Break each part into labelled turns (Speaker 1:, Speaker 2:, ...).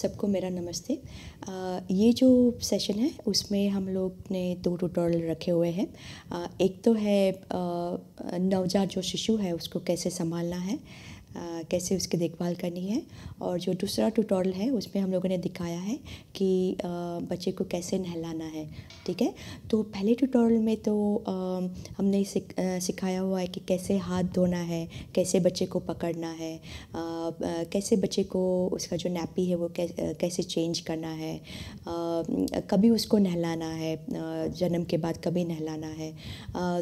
Speaker 1: सबको मेरा नमस्ते आ, ये जो सेशन है उसमें हम लोग ने दो ट्यूटोरियल रखे हुए हैं एक तो है नवजात जो शिशु है उसको कैसे संभालना है कैसे उसकी देखभाल करनी है और जो दूसरा ट्यूटोरियल है उसमें हम लोगों ने दिखाया है कि बच्चे को कैसे नहलाना है ठीक है तो पहले ट्यूटोरियल में तो हमने सिख, सिखाया हुआ है कि कैसे हाथ धोना है कैसे बच्चे को पकड़ना है कैसे बच्चे को उसका जो नैपी है वो कैसे चेंज करना है कभी उसको नहलाना है जन्म के बाद कभी नहलाना है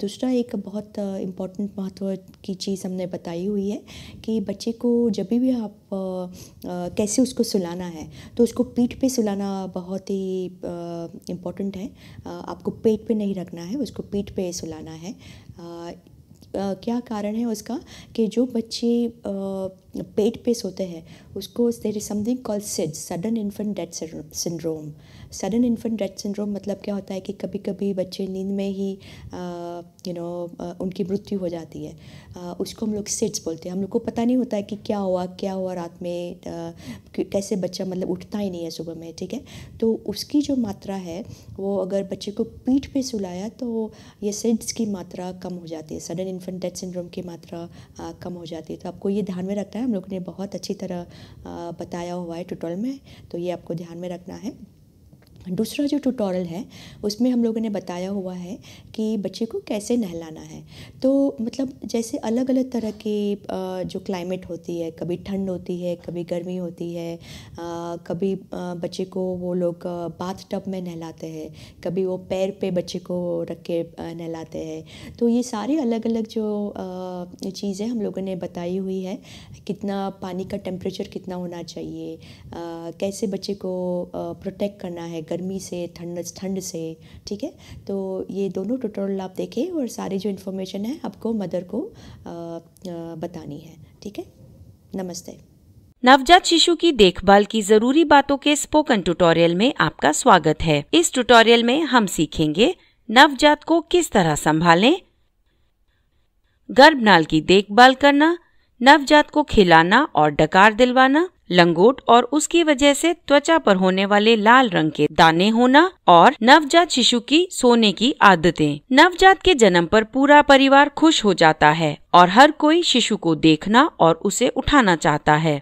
Speaker 1: दूसरा एक बहुत इम्पोर्टेंट महत्व की चीज़ हमने बताई हुई है कि बच्चे को जब भी आप आ, कैसे उसको सुलाना है तो उसको पीठ पे सुलाना बहुत ही इम्पोर्टेंट है आ, आपको पेट पे नहीं रखना है उसको पीठ पे सुलाना है आ, क्या कारण है उसका कि जो बच्चे पेट पे सोते हैं उसको there is something call SIDS sudden infant death syndrome sudden infant death syndrome मतलब क्या होता है कि कभी कभी बच्चे नींद में ही यू नो उनकी मृत्यु हो जाती है उसको हम लोग सिड्स बोलते हैं हम लोग को पता नहीं होता है कि क्या हुआ क्या हुआ रात में कैसे बच्चा मतलब उठता ही नहीं है सुबह में ठीक है तो उसकी जो मात्रा है वो अगर बच्चे को पीठ पे सुलाया तो ये सिड्स की मात्रा कम हो जाती है सडन इन्फेंट डेथ सिंड्रोम की मात्रा आ, कम हो जाती है तो आपको ये ध्यान में रखना है हम लोग ने बहुत अच्छी तरह आ, बताया हुआ है ट्यूटोरियल में तो ये आपको ध्यान में रखना है दूसरा जो ट्यूटोरियल है उसमें हम लोगों ने बताया हुआ है कि बच्चे को कैसे नहलाना है तो मतलब जैसे अलग अलग तरह की जो क्लाइमेट होती है कभी ठंड होती है कभी गर्मी होती है कभी बच्चे को वो लोग बाथ टब में नहलाते हैं कभी वो पैर पे बच्चे को रख के नहलाते हैं तो ये सारे अलग अलग जो चीज़ें हम लोगों ने बताई हुई है कितना पानी का टेम्परेचर कितना होना चाहिए कैसे बच्चे को प्रोटेक्ट करना है गर्मी से ठंड ठंड से ठीक है तो ये दोनों ट्यूटोरियल आप देखें और सारी जो इन्फॉर्मेशन है आपको मदर को आ, आ, बतानी है ठीक है नमस्ते
Speaker 2: नवजात शिशु की देखभाल की जरूरी बातों के स्पोकन ट्यूटोरियल में आपका स्वागत है इस ट्यूटोरियल में हम सीखेंगे नवजात को किस तरह संभालें गर्भनाल की देखभाल करना नवजात को खिलाना और डकार दिलवाना लंगोट और उसकी वजह से त्वचा पर होने वाले लाल रंग के दाने होना और नवजात शिशु की सोने की आदतें नवजात के जन्म पर पूरा परिवार खुश हो जाता है और हर कोई शिशु को देखना और उसे उठाना चाहता है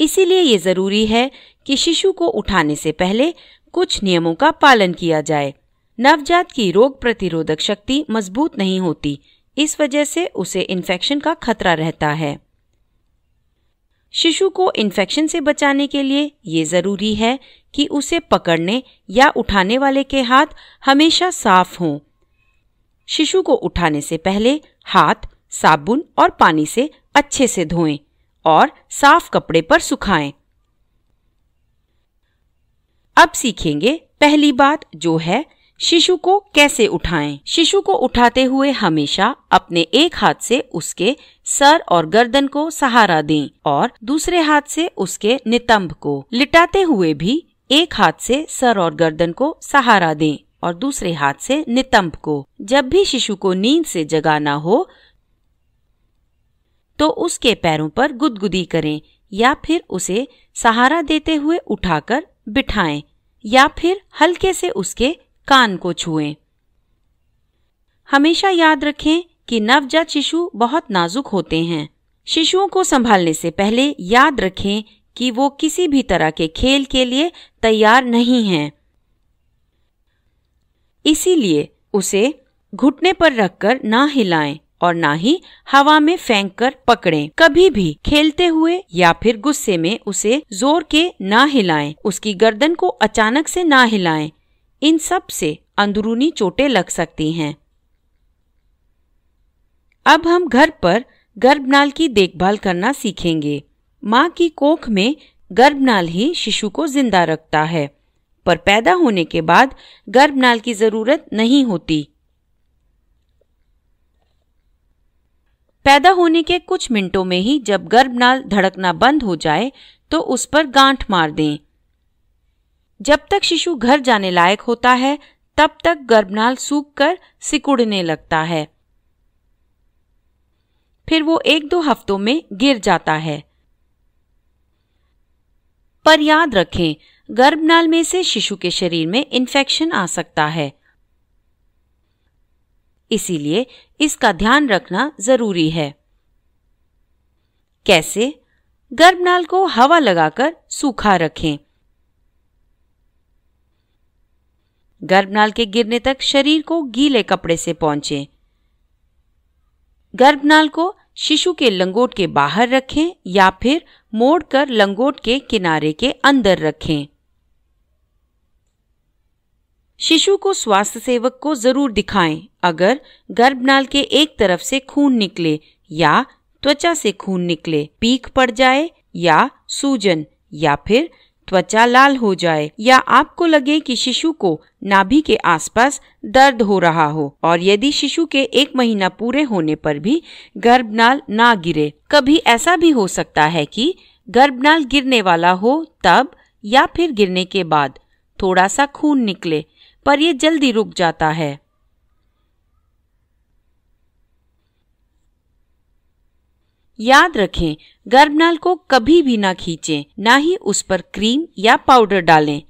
Speaker 2: इसीलिए ये जरूरी है कि शिशु को उठाने से पहले कुछ नियमों का पालन किया जाए नवजात की रोग प्रतिरोधक शक्ति मजबूत नहीं होती इस वजह से उसे इन्फेक्शन का खतरा रहता है शिशु को इन्फेक्शन से बचाने के लिए ये ज़रूरी है कि उसे पकड़ने या उठाने वाले के हाथ हमेशा साफ हों शिशु को उठाने से पहले हाथ साबुन और पानी से अच्छे से धोएं और साफ कपड़े पर सुखाएं। अब सीखेंगे पहली बात जो है शिशु को कैसे उठाएं? शिशु को उठाते हुए हमेशा अपने एक हाथ से उसके सर और गर्दन को सहारा दें और दूसरे हाथ से उसके नितंब को लिटाते हुए भी एक हाथ से सर और गर्दन को सहारा दें और दूसरे हाथ से नितंब को जब भी शिशु को नींद से जगाना हो तो उसके पैरों पर गुदगुदी करें या फिर उसे सहारा देते हुए उठाकर बिठाएं या फिर हल्के से उसके कान को छुएं। हमेशा याद रखें कि नवजात शिशु बहुत नाजुक होते हैं शिशुओं को संभालने से पहले याद रखें कि वो किसी भी तरह के खेल के लिए तैयार नहीं हैं इसीलिए उसे घुटने पर रखकर ना हिलाएं और ना ही हवा में फेंक कर पकड़े कभी भी खेलते हुए या फिर गुस्से में उसे जोर के ना हिलाएं उसकी गर्दन को अचानक से ना हिलाएं इन सब से अंदरूनी चोटें लग सकती हैं अब हम घर पर गर्भनाल की देखभाल करना सीखेंगे माँ की कोख में गर्भनाल ही शिशु को जिंदा रखता है पर पैदा होने के बाद गर्भनाल की जरूरत नहीं होती पैदा होने के कुछ मिनटों में ही जब गर्भनाल धड़कना बंद हो जाए तो उस पर गांठ मार दें जब तक शिशु घर जाने लायक होता है तब तक गर्भनाल सूख कर सिकुड़ने लगता है फिर वो एक दो हफ्तों में गिर जाता है पर याद रखें गर्भनाल में से शिशु के शरीर में इन्फेक्शन आ सकता है इसीलिए इसका ध्यान रखना जरूरी है कैसे गर्भनाल को हवा लगाकर सूखा रखें गर्भनाल के गिरने तक शरीर को गीले कपड़े से पहुंचे गर्भनाल को शिशु के लंगोट के बाहर रखें या फिर मोड़कर लंगोट के किनारे के अंदर रखें शिशु को स्वास्थ्य सेवक को जरूर दिखाएं अगर गर्भनाल के एक तरफ से खून निकले या त्वचा से खून निकले पीक पड़ जाए या सूजन या फिर त्वचा लाल हो जाए या आपको लगे कि शिशु को नाभि के आसपास दर्द हो रहा हो और यदि शिशु के एक महीना पूरे होने पर भी गर्भनाल ना गिरे कभी ऐसा भी हो सकता है कि गर्भनाल गिरने वाला हो तब या फिर गिरने के बाद थोड़ा सा खून निकले पर यह जल्दी रुक जाता है याद रखें गर्भनाल को कभी भी ना खींचें, ना ही उस पर क्रीम या पाउडर डालें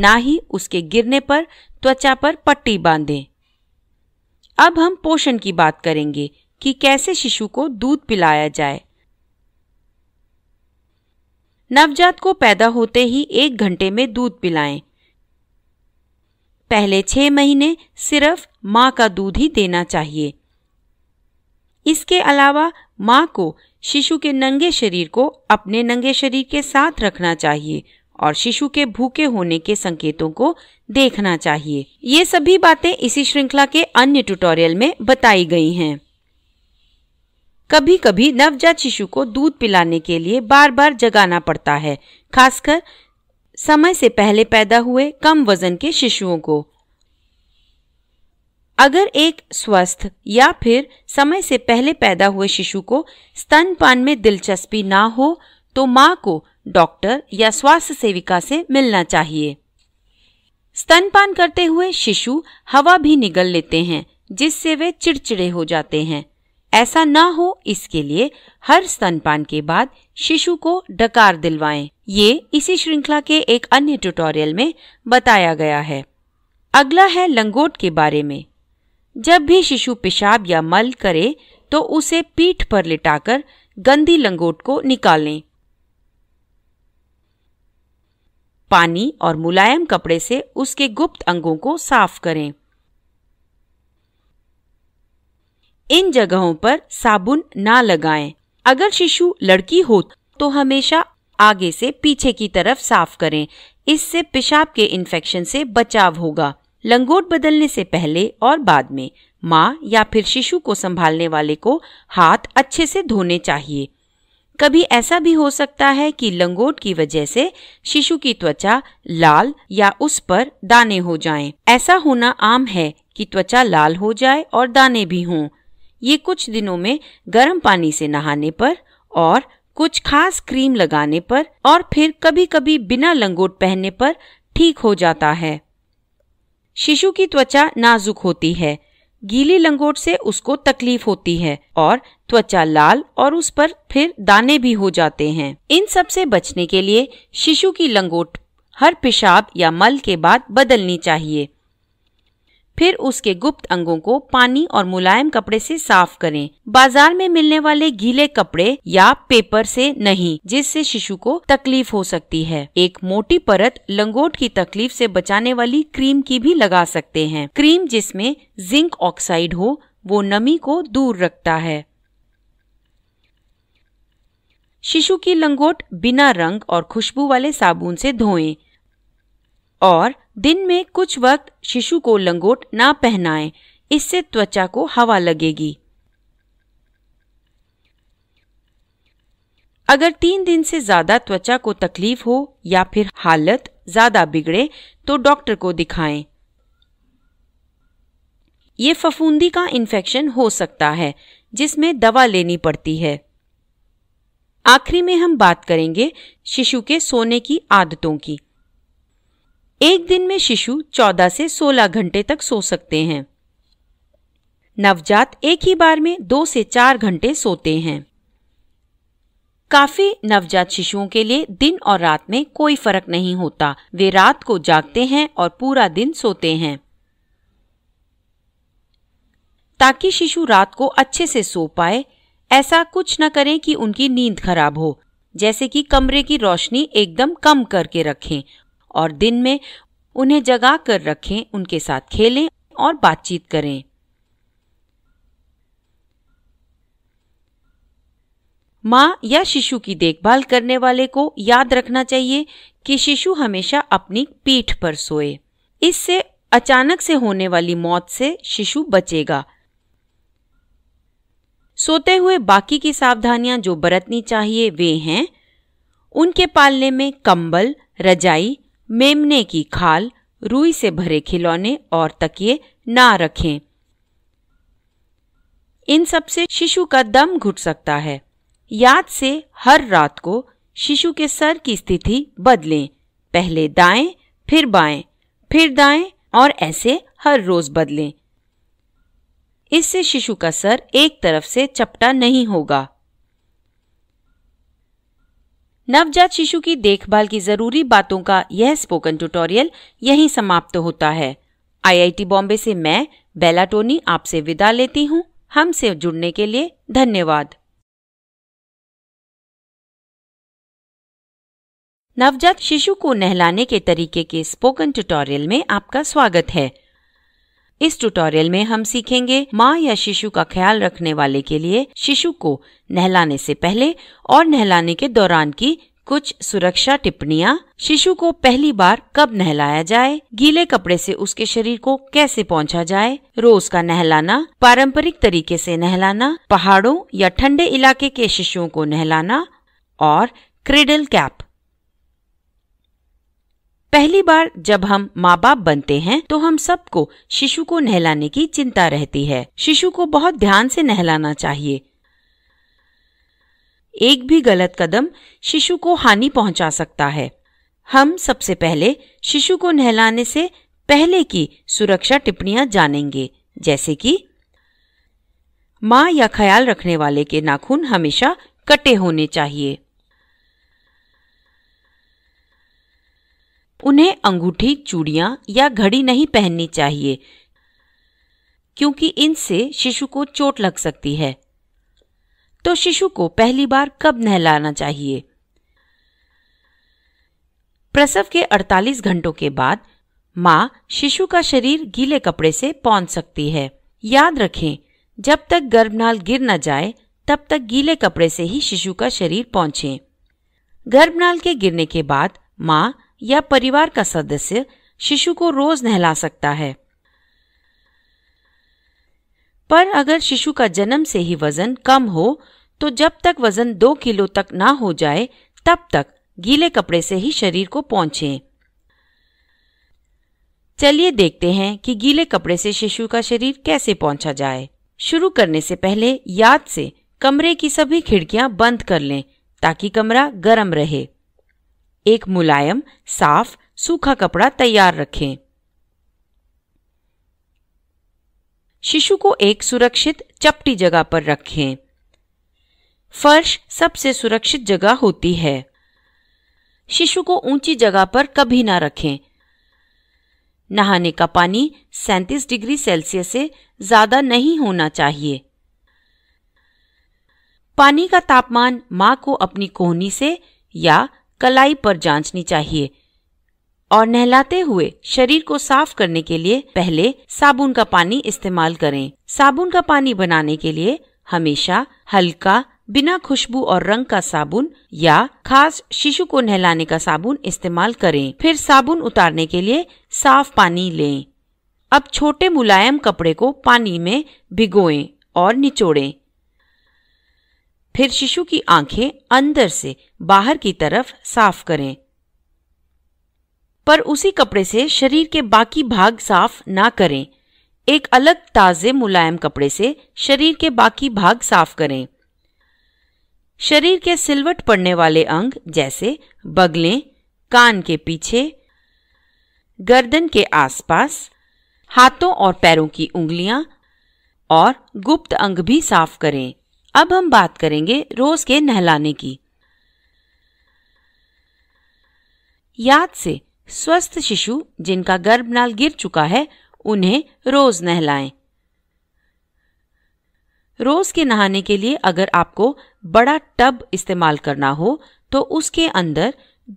Speaker 2: ना ही उसके गिरने पर त्वचा पर पट्टी बांधें अब हम पोषण की बात करेंगे कि कैसे शिशु को दूध पिलाया जाए नवजात को पैदा होते ही एक घंटे में दूध पिलाएं। पहले छह महीने सिर्फ माँ का दूध ही देना चाहिए इसके अलावा माँ को शिशु के नंगे शरीर को अपने नंगे शरीर के साथ रखना चाहिए और शिशु के भूखे होने के संकेतों को देखना चाहिए ये सभी बातें इसी श्रृंखला के अन्य ट्यूटोरियल में बताई गई हैं कभी कभी नवजात शिशु को दूध पिलाने के लिए बार बार जगाना पड़ता है खासकर समय से पहले पैदा हुए कम वजन के शिशुओं को अगर एक स्वस्थ या फिर समय से पहले पैदा हुए शिशु को स्तनपान में दिलचस्पी ना हो तो माँ को डॉक्टर या स्वास्थ्य सेविका से मिलना चाहिए स्तनपान करते हुए शिशु हवा भी निगल लेते हैं जिससे वे चिड़चिड़े हो जाते हैं ऐसा ना हो इसके लिए हर स्तनपान के बाद शिशु को डकार दिलवाएं। ये इसी श्रृंखला के एक अन्य ट्यूटोरियल में बताया गया है अगला है लंगोट के बारे में जब भी शिशु पेशाब या मल करे तो उसे पीठ पर लिटाकर गंदी लंगोट को निकालें पानी और मुलायम कपड़े से उसके गुप्त अंगों को साफ करें इन जगहों पर साबुन ना लगाएं। अगर शिशु लड़की हो तो हमेशा आगे से पीछे की तरफ साफ करें इससे पेशाब के इन्फेक्शन से बचाव होगा लंगोट बदलने से पहले और बाद में माँ या फिर शिशु को संभालने वाले को हाथ अच्छे से धोने चाहिए कभी ऐसा भी हो सकता है कि लंगोट की वजह से शिशु की त्वचा लाल या उस पर दाने हो जाएं। ऐसा होना आम है कि त्वचा लाल हो जाए और दाने भी हों ये कुछ दिनों में गर्म पानी से नहाने पर और कुछ खास क्रीम लगाने पर और फिर कभी कभी बिना लंगोट पहनने पर ठीक हो जाता है शिशु की त्वचा नाजुक होती है गीली लंगोट से उसको तकलीफ होती है और त्वचा लाल और उस पर फिर दाने भी हो जाते हैं इन सब से बचने के लिए शिशु की लंगोट हर पेशाब या मल के बाद बदलनी चाहिए फिर उसके गुप्त अंगों को पानी और मुलायम कपड़े से साफ करें बाजार में मिलने वाले गीले कपड़े या पेपर से नहीं जिससे शिशु को तकलीफ हो सकती है एक मोटी परत लंगोट की तकलीफ से बचाने वाली क्रीम की भी लगा सकते हैं क्रीम जिसमें जिंक ऑक्साइड हो वो नमी को दूर रखता है शिशु की लंगोट बिना रंग और खुशबू वाले साबुन से धोएं और दिन में कुछ वक्त शिशु को लंगोट ना पहनाएं, इससे त्वचा को हवा लगेगी अगर तीन दिन से ज्यादा त्वचा को तकलीफ हो या फिर हालत ज्यादा बिगड़े तो डॉक्टर को दिखाएं। ये फफूंदी का इन्फेक्शन हो सकता है जिसमें दवा लेनी पड़ती है आखिरी में हम बात करेंगे शिशु के सोने की आदतों की एक दिन में शिशु 14 से 16 घंटे तक सो सकते हैं नवजात एक ही बार में दो से चार घंटे सोते हैं काफी नवजात शिशुओं के लिए दिन और रात में कोई फर्क नहीं होता वे रात को जागते हैं और पूरा दिन सोते हैं ताकि शिशु रात को अच्छे से सो पाए ऐसा कुछ न करें कि उनकी नींद खराब हो जैसे कि कमरे की रोशनी एकदम कम करके रखें और दिन में उन्हें जगा कर रखें उनके साथ खेलें और बातचीत करें माँ या शिशु की देखभाल करने वाले को याद रखना चाहिए कि शिशु हमेशा अपनी पीठ पर सोए इससे अचानक से होने वाली मौत से शिशु बचेगा सोते हुए बाकी की सावधानियां जो बरतनी चाहिए वे हैं उनके पालने में कंबल रजाई मेमने की खाल रुई से भरे खिलौने और तकिए ना रखें इन सब से शिशु का दम घुट सकता है याद से हर रात को शिशु के सर की स्थिति बदलें पहले दाएं फिर बाएं फिर दाएं और ऐसे हर रोज बदलें इससे शिशु का सर एक तरफ से चपटा नहीं होगा नवजात शिशु की देखभाल की जरूरी बातों का यह स्पोकन ट्यूटोरियल यहीं समाप्त होता है आईआईटी बॉम्बे से मैं बेला टोनी आपसे विदा लेती हूँ हमसे जुड़ने के लिए धन्यवाद नवजात शिशु को नहलाने के तरीके के स्पोकन ट्यूटोरियल में आपका स्वागत है इस ट्यूटोरियल में हम सीखेंगे माँ या शिशु का ख्याल रखने वाले के लिए शिशु को नहलाने से पहले और नहलाने के दौरान की कुछ सुरक्षा टिप्पणियाँ शिशु को पहली बार कब नहलाया जाए गीले कपड़े से उसके शरीर को कैसे पहुँचा जाए रोज का नहलाना पारंपरिक तरीके से नहलाना पहाड़ों या ठंडे इलाके के शिशुओं को नहलाना और क्रिडल कैप पहली बार जब हम माँ बाप बनते हैं तो हम सबको शिशु को नहलाने की चिंता रहती है शिशु को बहुत ध्यान से नहलाना चाहिए एक भी गलत कदम शिशु को हानि पहुंचा सकता है हम सबसे पहले शिशु को नहलाने से पहले की सुरक्षा टिप्पणियां जानेंगे जैसे कि माँ या ख्याल रखने वाले के नाखून हमेशा कटे होने चाहिए उन्हें अंगूठी चूड़ियाँ या घड़ी नहीं पहननी चाहिए क्योंकि इनसे शिशु को चोट लग सकती है तो शिशु को पहली बार कब नहलाना चाहिए प्रसव के 48 घंटों के बाद माँ शिशु का शरीर गीले कपड़े से पौन सकती है याद रखें जब तक गर्भनाल गिर न जाए तब तक गीले कपड़े से ही शिशु का शरीर पहुंचे गर्भनाल के गिरने के बाद माँ या परिवार का सदस्य शिशु को रोज नहला सकता है पर अगर शिशु का जन्म से ही वजन कम हो तो जब तक वजन दो किलो तक ना हो जाए तब तक गीले कपड़े से ही शरीर को पहुंचे चलिए देखते हैं कि गीले कपड़े से शिशु का शरीर कैसे पहुंचा जाए शुरू करने से पहले याद से कमरे की सभी खिड़कियां बंद कर लें ताकि कमरा गर्म रहे एक मुलायम साफ सूखा कपड़ा तैयार रखें शिशु को एक सुरक्षित चपटी जगह पर रखें फर्श सबसे सुरक्षित जगह होती है शिशु को ऊंची जगह पर कभी ना रखें नहाने का पानी 37 डिग्री सेल्सियस से ज्यादा नहीं होना चाहिए पानी का तापमान मां को अपनी कोहनी से या कलाई पर जांचनी चाहिए और नहलाते हुए शरीर को साफ करने के लिए पहले साबुन का पानी इस्तेमाल करें साबुन का पानी बनाने के लिए हमेशा हल्का बिना खुशबू और रंग का साबुन या खास शिशु को नहलाने का साबुन इस्तेमाल करें फिर साबुन उतारने के लिए साफ पानी लें अब छोटे मुलायम कपड़े को पानी में भिगोएं और निचोड़ें फिर शिशु की आंखें अंदर से बाहर की तरफ साफ करें पर उसी कपड़े से शरीर के बाकी भाग साफ ना करें एक अलग ताज़े मुलायम कपड़े से शरीर के बाकी भाग साफ करें शरीर के सिलवट पड़ने वाले अंग जैसे बगलें कान के पीछे गर्दन के आसपास हाथों और पैरों की उंगलियां और गुप्त अंग भी साफ करें अब हम बात करेंगे रोज के नहलाने की याद से स्वस्थ शिशु जिनका गर्भनाल गिर चुका है उन्हें रोज नहलाएं। रोज के नहाने के लिए अगर आपको बड़ा टब इस्तेमाल करना हो तो उसके अंदर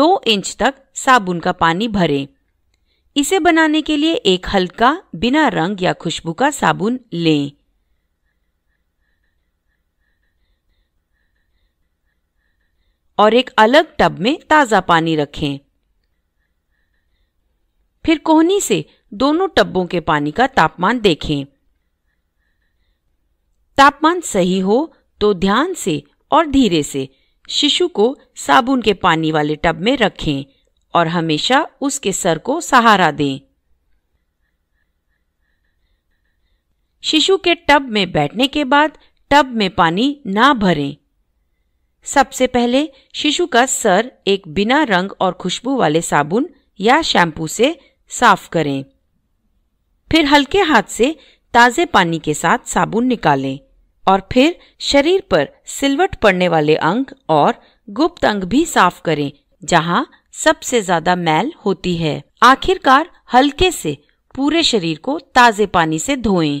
Speaker 2: दो इंच तक साबुन का पानी भरें। इसे बनाने के लिए एक हल्का बिना रंग या खुशबू का साबुन लें और एक अलग टब में ताज़ा पानी रखें फिर कोहनी से दोनों टब्बों के पानी का तापमान देखें तापमान सही हो तो ध्यान से और धीरे से शिशु को साबुन के पानी वाले टब में रखें और हमेशा उसके सर को सहारा दें शिशु के टब में बैठने के बाद टब में पानी ना भरें सबसे पहले शिशु का सर एक बिना रंग और खुशबू वाले साबुन या शैम्पू से साफ करें फिर हल्के हाथ से ताज़े पानी के साथ साबुन निकालें और फिर शरीर पर सिलवट पड़ने वाले अंग और गुप्त अंग भी साफ करें जहां सबसे ज्यादा मैल होती है आखिरकार हल्के से पूरे शरीर को ताजे पानी से धोएं।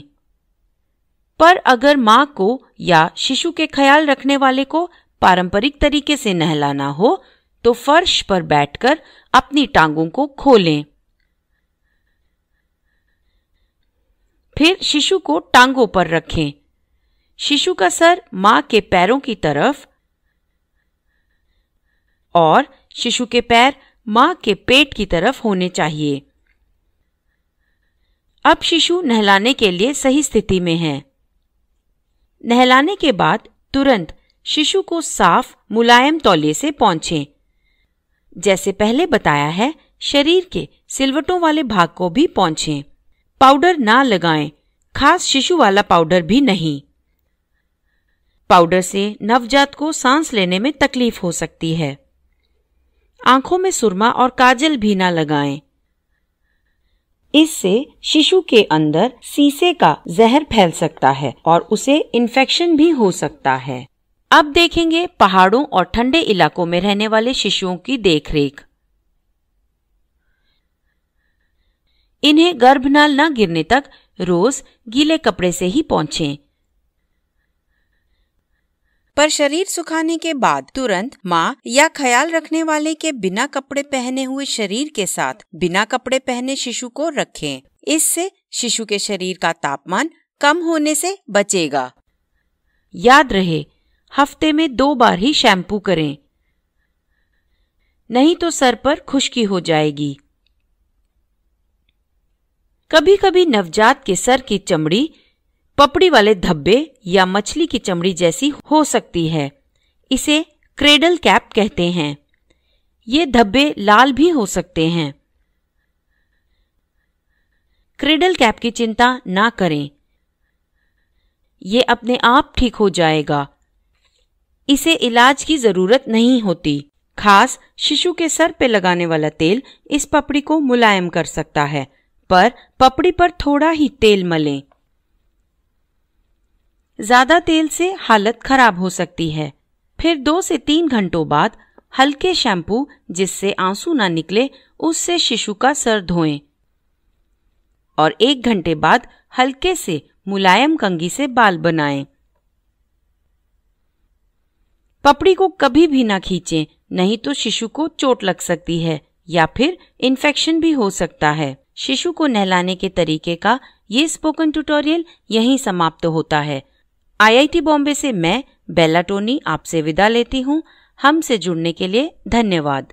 Speaker 2: पर अगर माँ को या शिशु के ख्याल रखने वाले को पारंपरिक तरीके से नहलाना हो तो फर्श पर बैठकर अपनी टांगों को खोलें फिर शिशु को टांगों पर रखें शिशु का सर मां के पैरों की तरफ और शिशु के पैर मां के पेट की तरफ होने चाहिए अब शिशु नहलाने के लिए सही स्थिति में है नहलाने के बाद तुरंत शिशु को साफ मुलायम तौले से पहुंचे जैसे पहले बताया है शरीर के सिलवटों वाले भाग को भी पहुंचे पाउडर ना लगाएं, खास शिशु वाला पाउडर भी नहीं पाउडर से नवजात को सांस लेने में तकलीफ हो सकती है आंखों में सुरमा और काजल भी ना लगाएं। इससे शिशु के अंदर सीसे का जहर फैल सकता है और उसे इन्फेक्शन भी हो सकता है अब देखेंगे पहाड़ों और ठंडे इलाकों में रहने वाले शिशुओं की देखरेख इन्हें गर्भनाल न गिरने तक रोज गीले कपड़े से ही पहुंचे पर शरीर सुखाने के बाद तुरंत माँ या ख्याल रखने वाले के बिना कपड़े पहने हुए शरीर के साथ बिना कपड़े पहने शिशु को रखें इससे शिशु के शरीर का तापमान कम होने से बचेगा याद रहे हफ्ते में दो बार ही शैम्पू करें नहीं तो सर पर खुश्की हो जाएगी कभी कभी नवजात के सर की चमड़ी पपड़ी वाले धब्बे या मछली की चमड़ी जैसी हो सकती है इसे क्रेडल कैप कहते हैं ये धब्बे लाल भी हो सकते हैं क्रेडल कैप की चिंता ना करें ये अपने आप ठीक हो जाएगा इसे इलाज की जरूरत नहीं होती खास शिशु के सर पे लगाने वाला तेल इस पपड़ी को मुलायम कर सकता है पर पपड़ी पर थोड़ा ही तेल मले ज्यादा तेल से हालत खराब हो सकती है फिर दो से तीन घंटों बाद हल्के शैम्पू जिससे आंसू ना निकले उससे शिशु का सर धोएं और एक घंटे बाद हल्के से मुलायम कंगी से बाल बनाएं पपड़ी को कभी भी ना खींचें नहीं तो शिशु को चोट लग सकती है या फिर इन्फेक्शन भी हो सकता है शिशु को नहलाने के तरीके का ये स्पोकन ट्यूटोरियल यहीं समाप्त होता है आईआईटी बॉम्बे से मैं बेला टोनी आपसे विदा लेती हूँ हमसे जुड़ने के लिए धन्यवाद